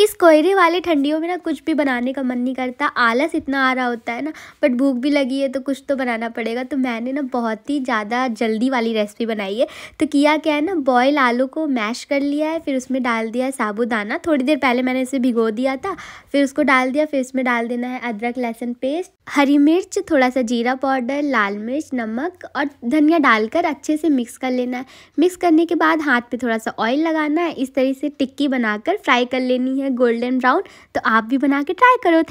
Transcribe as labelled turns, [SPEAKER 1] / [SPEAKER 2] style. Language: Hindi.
[SPEAKER 1] इस कोयरे वाले ठंडियों में ना कुछ भी बनाने का मन नहीं करता आलस इतना आ रहा होता है ना बट भूख भी लगी है तो कुछ तो बनाना पड़ेगा तो मैंने ना बहुत ही ज़्यादा जल्दी वाली रेसिपी बनाई है तो किया क्या है ना बॉयल आलू को मैश कर लिया है फिर उसमें डाल दिया है साबुदाना थोड़ी देर पहले मैंने इसे भिगो दिया था फिर उसको डाल दिया फिर इसमें डाल देना है अदरक लहसुन पेस्ट हरी मिर्च थोड़ा सा जीरा पाउडर लाल मिर्च नमक और धनिया डालकर अच्छे से मिक्स कर लेना है मिक्स करने के बाद हाथ पर थोड़ा सा ऑयल लगाना है इस तरह से टिक्की बनाकर फ्राई कर लेनी बनी है गोल्डन ब्राउन तो आप भी बना के ट्राई करो